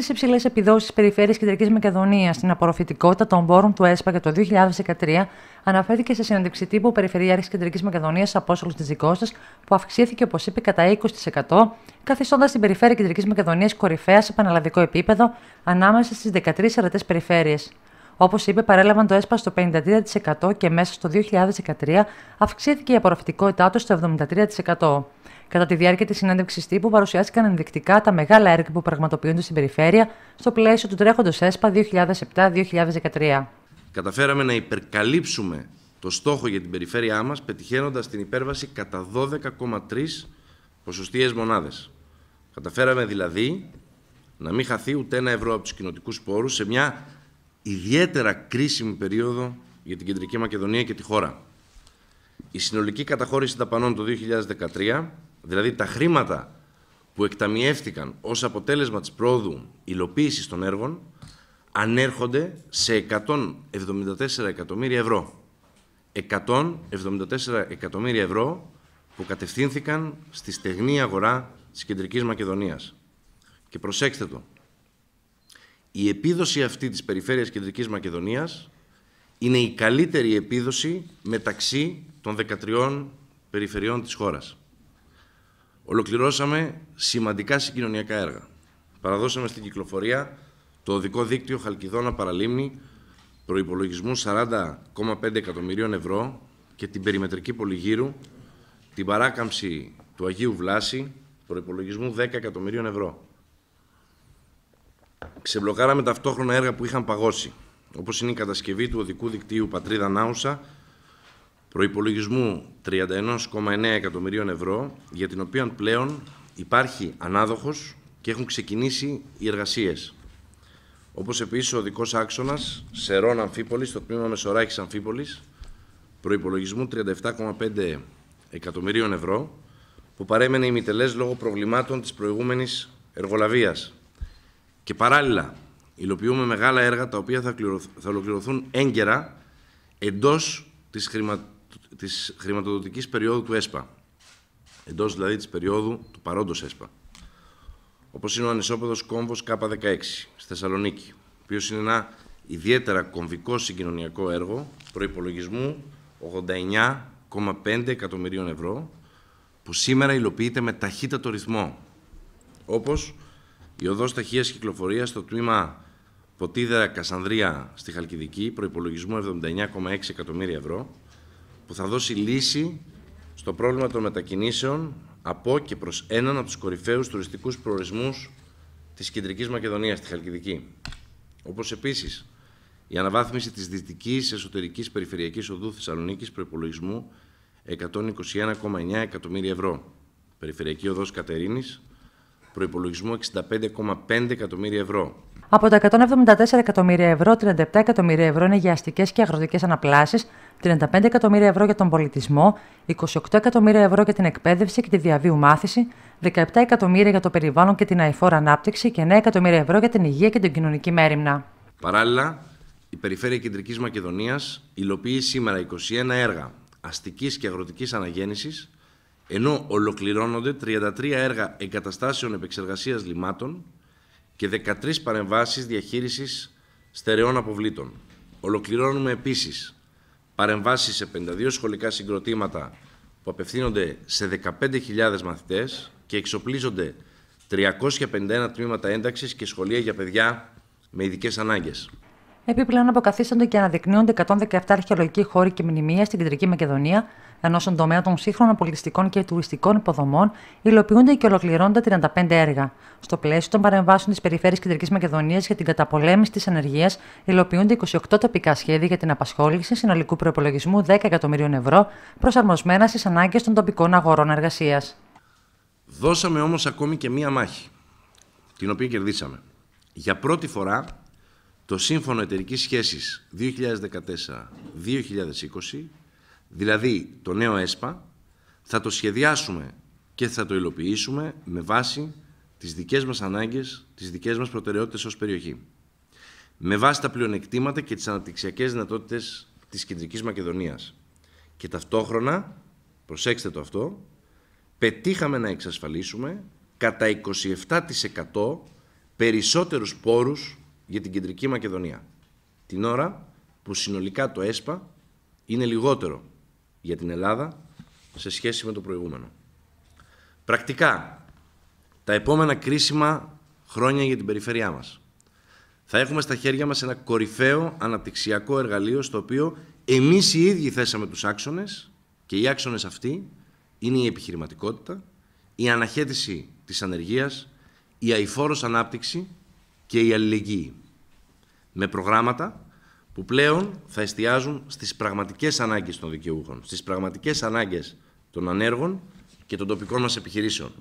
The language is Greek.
στι υψηλές επιδόσεις της περιφέρειας Κεντρικής Μακεδονίας στην απορροφητικότητα των πόρων του ΕΣΠΑ για το 2013, αναφέρθηκε σε συνέντευξη τύπου ο Περιφερειάρχης Κεντρικής Μακεδονίας Απόστολος τη της, που αυξήθηκε, όπως είπε, κατά 20%, καθιστώντας την περιφέρεια Κεντρικής Μακεδονίας κορυφαία σε πανελλαδικό επίπεδο ανάμεσα στις 13 ερωτέ περιφέρειες. Όπως είπε, παρέλαβαν το ΕΣΠΑ στο 53% και μέσα στο 2013 αυξήθηκε η απορροφητικότητά τους στο 73%. Κατά τη διάρκεια της συνέντευξης τύπου, παρουσιάστηκαν ενδεικτικά τα μεγάλα έργα που πραγματοποιούνται στην περιφέρεια στο πλαίσιο του τρέχοντος ΕΣΠΑ 2007-2013. Καταφέραμε να υπερκαλύψουμε το στόχο για την περιφέρειά μας, πετυχαίνοντας την υπέρβαση κατά 12,3 ποσοστιαίες μονάδες. Καταφέραμε δηλαδή να μην χαθεί ούτε ένα ευρώ από τους κοινοτικούς πόρους σε μια ιδιαίτερα κρίσιμη περίοδο για την Κεντρική Μακεδονία και τη χώρα. Η συνολική καταχώρηση δαπανών το 2013 Δηλαδή τα χρήματα που εκταμιεύτηκαν ως αποτέλεσμα της πρόοδου υλοποίησης των έργων ανέρχονται σε 174 εκατομμύρια ευρώ. 174 εκατομμύρια ευρώ που κατευθύνθηκαν στη στεγνή αγορά της Κεντρικής Μακεδονίας. Και προσέξτε το, η επίδοση αυτή της Περιφέρειας Κεντρικής Μακεδονίας είναι η καλύτερη επίδοση μεταξύ των 13 περιφερειών της χώρας. Ολοκληρώσαμε σημαντικά συγκοινωνιακά έργα. Παραδώσαμε στην κυκλοφορία το οδικό δίκτυο Χαλκιδόνα Παραλίμνη προϋπολογισμούς 40,5 εκατομμυρίων ευρώ και την περιμετρική πολυγύρου, την παράκαμψη του Αγίου Βλάση προϋπολογισμού 10 εκατομμυρίων ευρώ. Ξεμπλοκάραμε ταυτόχρονα έργα που είχαν παγώσει, όπως είναι η κατασκευή του οδικού δικτύου Πατρίδα Νάουσα προϋπολογισμού 31,9 εκατομμυρίων ευρώ, για την οποία πλέον υπάρχει ανάδοχος και έχουν ξεκινήσει οι εργασίες. Όπως επίσης ο δικός άξονας Σερών Αμφίπολης, στο τμήμα Μεσοράχης Αμφίπολης, προϋπολογισμού 37,5 εκατομμυρίων ευρώ, που παρέμενε ημιτελές λόγω προβλημάτων της προηγούμενης εργολαβίας. Και παράλληλα, υλοποιούμε μεγάλα έργα τα οποία θα, ολοκληρωθούν έγκαιρα εντός της χρηματοδοτικής της χρηματοδοτικής περίοδου του ΕΣΠΑ, εντός δηλαδή της περίοδου του παρόντος ΕΣΠΑ, όπως είναι ο ανισόπεδος κόμβος K16 στη Θεσσαλονίκη, ο οποίος είναι ένα ιδιαίτερα κομβικό συγκοινωνιακό έργο προϋπολογισμού 89,5 εκατομμυρίων ευρώ, που σήμερα υλοποιείται με ταχύτατο ρυθμό, όπως η οδός ταχείας κυκλοφορίας στο τμήμα Ποτίδερα Κασανδρία στη Χαλκιδική, προϋπολογισμού 79,6 εκατομμύρια ευρώ, που θα δώσει λύση στο πρόβλημα των μετακινήσεων από και προς έναν από τους κορυφαίους τουριστικούς προορισμούς της Κεντρικής Μακεδονίας, τη Χαλκιδική. Όπως επίσης, η αναβάθμιση της δυτικής εσωτερικής περιφερειακής οδού Θεσσαλονίκης προϋπολογισμού 121,9 εκατομμύρια ευρώ. Περιφερειακή οδός Κατερίνης, προϋπολογισμού 65,5 εκατομμύρια ευρώ. Από τα 174 εκατομμύρια ευρώ, 37 εκατομμύρια ευρώ είναι για αστικές και αγροτικές αναπλάσεις, 35 εκατομμύρια ευρώ για τον πολιτισμό, 28 εκατομμύρια ευρώ για την εκπαίδευση και τη διαβίου μάθηση, 17 εκατομμύρια για το περιβάλλον και την αηφόρα ανάπτυξη και 9 εκατομμύρια ευρώ για την υγεία και την κοινωνική μέρημνα. Παράλληλα, η Περιφέρεια Κεντρικής Μακεδονίας υλοποιεί σήμερα 21 έργα αστικής και αγροτικής αναγέννησης, ενώ ολοκληρώνονται 33 έργα εγκαταστάσεων επεξεργασίας λιμάτων και 13 παρεμβάσεις διαχείρισης στερεών αποβλήτων. Ολοκληρώνουμε επίσης παρεμβάσεις σε 52 σχολικά συγκροτήματα που απευθύνονται σε 15.000 μαθητές και εξοπλίζονται 351 τμήματα ένταξης και σχολεία για παιδιά με ειδικές ανάγκες. Επιπλέον, αποκαθίστανται και αναδεικνύονται 117 αρχαιολογικοί χώροι και μνημεία στην κεντρική Μακεδονία, ενώ στον τομέα των σύγχρονων πολιτιστικών και τουριστικών υποδομών υλοποιούνται και ολοκληρώνονται 35 έργα. Στο πλαίσιο των παρεμβάσεων της Περιφέρειας Κεντρικής Μακεδονίας για την καταπολέμηση της ανεργίας, υλοποιούνται 28 τοπικά σχέδια για την απασχόληση συνολικού προπολογισμού 10 εκατομμυρίων ευρώ, προσαρμοσμένα στις ανάγκες των τοπικών αγορών εργασίας. Δώσαμε όμως ακόμη και μία μάχη, την οποία κερδίσαμε. Για πρώτη φορά το Σύμφωνο Εταιρικής Σχέσης 2014-2020, δηλαδή το νέο ΕΣΠΑ, θα το σχεδιάσουμε και θα το υλοποιήσουμε με βάση τις δικές μας ανάγκες, τις δικές μας προτεραιότητες ως περιοχή. Με βάση τα πλεονεκτήματα και τις αναπτυξιακές δυνατότητες της Κεντρικής Μακεδονίας. Και ταυτόχρονα, προσέξτε το αυτό, πετύχαμε να εξασφαλίσουμε κατά 27% περισσότερους πόρους για την Κεντρική Μακεδονία. Την ώρα που συνολικά το ΕΣΠΑ είναι λιγότερο για την Ελλάδα σε σχέση με το προηγούμενο. Πρακτικά, τα επόμενα κρίσιμα χρόνια για την περιφέρειά μας. Θα έχουμε στα χέρια μας ένα κορυφαίο αναπτυξιακό εργαλείο στο οποίο εμείς οι ίδιοι θέσαμε τους άξονες και οι άξονες αυτοί είναι η επιχειρηματικότητα, η αναχέτηση της ανεργίας, η αηφόρος ανάπτυξη και η αλληλεγγύη. Με προγράμματα που πλέον θα εστιάζουν στις πραγματικές ανάγκες των δικαιούχων, στις πραγματικές ανάγκες των ανέργων και των τοπικών μας επιχειρήσεων.